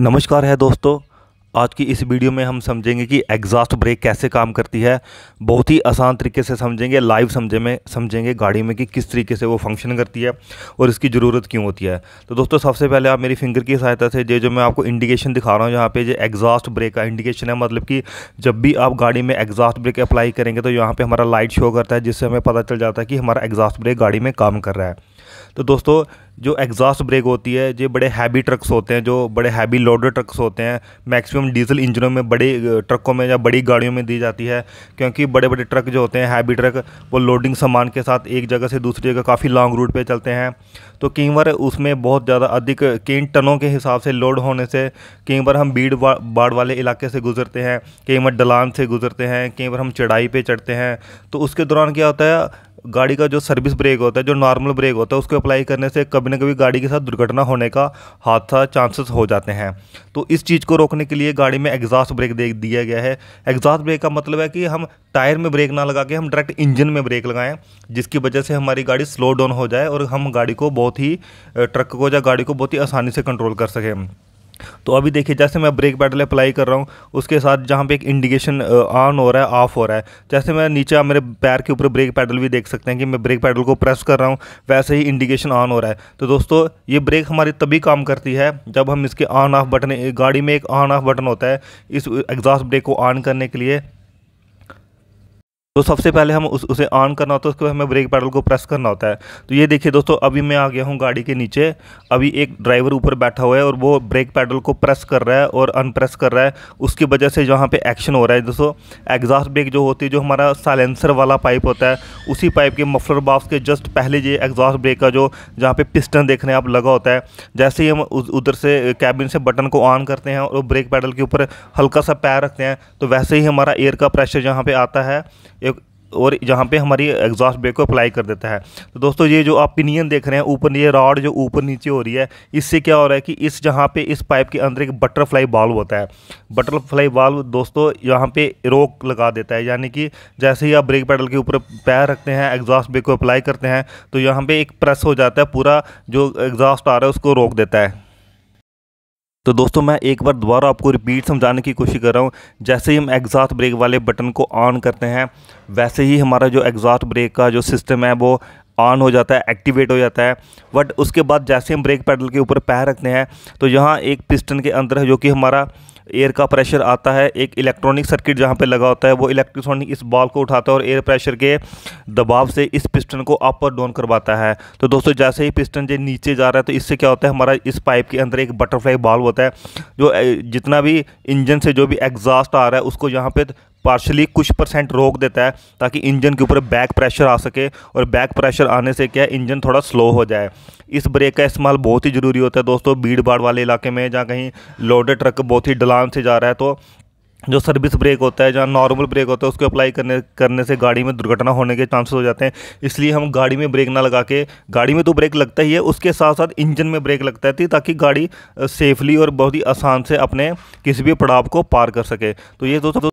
नमस्कार है दोस्तों आज की इस वीडियो में हम समझेंगे कि एग्जॉस्ट ब्रेक कैसे काम करती है बहुत ही आसान तरीके से समझेंगे लाइव समझे में समझेंगे गाड़ी में कि किस तरीके से वो फंक्शन करती है और इसकी ज़रूरत क्यों होती है तो दोस्तों सबसे पहले आप मेरी फिंगर की सहायता से ये जो मैं आपको इंडिकेशन दिखा रहा हूँ यहाँ पर एग्जॉस्ट ब्रेक का इंडिकेशन है मतलब कि जब भी आप गाड़ी में एग्जॉस्ट ब्रेक अप्लाई करेंगे तो यहाँ पर हमारा लाइट शो करता है जिससे हमें पता चल जाता है कि हमारा एग्जॉस्ट ब्रेक गाड़ी में काम कर रहा है तो दोस्तों जो एग्जॉस्ट ब्रेक होती है ये बड़े हैवी ट्रक्स होते हैं जो बड़े हैवी लोडेड ट्रक्स होते हैं मैक्सिमम डीजल इंजनों में बड़े ट्रकों में या बड़ी गाड़ियों में दी जाती है क्योंकि बड़े बड़े ट्रक जो होते हैं हैवी ट्रक वो लोडिंग सामान के साथ एक जगह से दूसरी जगह काफ़ी लॉन्ग रूट पर चलते हैं तो कई बार उसमें बहुत ज़्यादा अधिक कई टनों के हिसाब से लोड होने से कई बार हम भीड़ बाढ़ वाले इलाके से गुजरते हैं कई बार डलान से गुजरते हैं कई बार हम चढ़ाई पर चढ़ते हैं तो उसके दौरान क्या होता है गाड़ी का जो सर्विस ब्रेक होता है जो नॉर्मल ब्रेक होता है उसको अप्लाई करने से कभी ना कभी गाड़ी के साथ दुर्घटना होने का हादसा चांसेस हो जाते हैं तो इस चीज़ को रोकने के लिए गाड़ी में एग्जॉस्ट ब्रेक दे दिया गया है एग्जॉस्ट ब्रेक का मतलब है कि हम टायर में ब्रेक ना लगा के हम डायरेक्ट इंजन में ब्रेक लगाएं जिसकी वजह से हमारी गाड़ी स्लो डाउन हो जाए और हम गाड़ी को बहुत ही ट्रक को या गाड़ी को बहुत ही आसानी से कंट्रोल कर सकें तो अभी देखिए जैसे मैं ब्रेक पैडल अप्लाई कर रहा हूँ उसके साथ जहाँ पे एक इंडिकेशन ऑन हो रहा है ऑफ हो रहा है जैसे मैं नीचे मेरे पैर के ऊपर ब्रेक पैडल भी देख सकते हैं कि मैं ब्रेक पैडल को प्रेस कर रहा हूँ वैसे ही इंडिकेशन ऑन हो रहा है तो दोस्तों ये ब्रेक हमारी तभी काम करती है जब हम इसके ऑन ऑफ बटन गाड़ी में एक ऑन ऑफ बटन होता है इस एग्जॉस्ट ब्रेक को ऑन करने के लिए तो सबसे पहले हम उस उसे ऑन करना होता है उसके बाद हमें ब्रेक पैडल को प्रेस करना होता है तो ये देखिए दोस्तों अभी मैं आ गया हूँ गाड़ी के नीचे अभी एक ड्राइवर ऊपर बैठा हुआ है और वो ब्रेक पैडल को प्रेस कर रहा है और अनप्रेस कर रहा है उसकी वजह से जहाँ पे एक्शन हो रहा है दोस्तों एग्जॉस्ट ब्रेक जो होती है जो हमारा साइलेंसर वाला पाइप होता है उसी पाइप के मफलर बाफ के जस्ट पहले ये एग्जॉस्ट ब्रेक का जो जहाँ पे पिस्टन देखने आप लगा होता है जैसे ही हम उधर से कैबिन से बटन को ऑन करते हैं और ब्रेक पैडल के ऊपर हल्का सा पैर रखते हैं तो वैसे ही हमारा एयर का प्रेशर जहाँ पर आता है और जहाँ पे हमारी एग्जॉस्ट ब्रेक को अप्लाई कर देता है तो दोस्तों ये जो आप पिनियन देख रहे हैं ऊपर ये रॉड जो ऊपर नीचे हो रही है इससे क्या हो रहा है कि इस जहाँ पे इस पाइप के अंदर एक बटरफ्लाई बाल्व होता है बटरफ्लाई बाल्व दोस्तों यहाँ पे रोक लगा देता है यानी कि जैसे ही आप ब्रेक पेडल के ऊपर पैर रखते हैं एग्जॉस्ट ब्रेक को अप्लाई करते हैं तो यहाँ पर एक प्रेस हो जाता है पूरा जो एग्जॉस्ट आ रहा है उसको रोक देता है तो दोस्तों मैं एक बार दोबारा आपको रिपीट समझाने की कोशिश कर रहा हूँ जैसे ही हम एग्जॉस्ट ब्रेक वाले बटन को ऑन करते हैं वैसे ही हमारा जो एग्जॉस्ट ब्रेक का जो सिस्टम है वो ऑन हो जाता है एक्टिवेट हो जाता है बट उसके बाद जैसे हम ब्रेक पैडल के ऊपर पैर रखते हैं तो यहाँ एक पिस्टन के अंदर है जो कि हमारा एयर का प्रेशर आता है एक इलेक्ट्रॉनिक सर्किट जहाँ पे लगा होता है वो इलेक्ट्रॉनिक इस बॉल को उठाता है और एयर प्रेशर के दबाव से इस पिस्टन को अप और डाउन करवाता है तो दोस्तों जैसे ही पिस्टन जो नीचे जा रहा है तो इससे क्या होता है हमारा इस पाइप के अंदर एक बटरफ्लाई बॉल होता है जो जितना भी इंजन से जो भी एग्जॉस्ट आ रहा है उसको यहाँ पर पार्शली कुछ परसेंट रोक देता है ताकि इंजन के ऊपर बैक प्रेशर आ सके और बैक प्रेशर आने से क्या इंजन थोड़ा स्लो हो जाए इस ब्रेक का इस्तेमाल बहुत ही ज़रूरी होता है दोस्तों भीड़ भाड़ वाले इलाके में जहाँ कहीं लोडेड ट्रक बहुत ही डलान से जा रहा है तो जो सर्विस ब्रेक होता है जहाँ नॉर्मल ब्रेक होता है उसको अप्लाई करने करने से गाड़ी में दुर्घटना होने के चांसेस हो जाते हैं इसलिए हम गाड़ी में ब्रेक ना लगा के गाड़ी में तो ब्रेक लगता ही है उसके साथ साथ इंजन में ब्रेक लगता है ताकि गाड़ी सेफली और बहुत ही आसान से अपने किसी भी पड़ाव को पार कर सके तो ये दोस्तों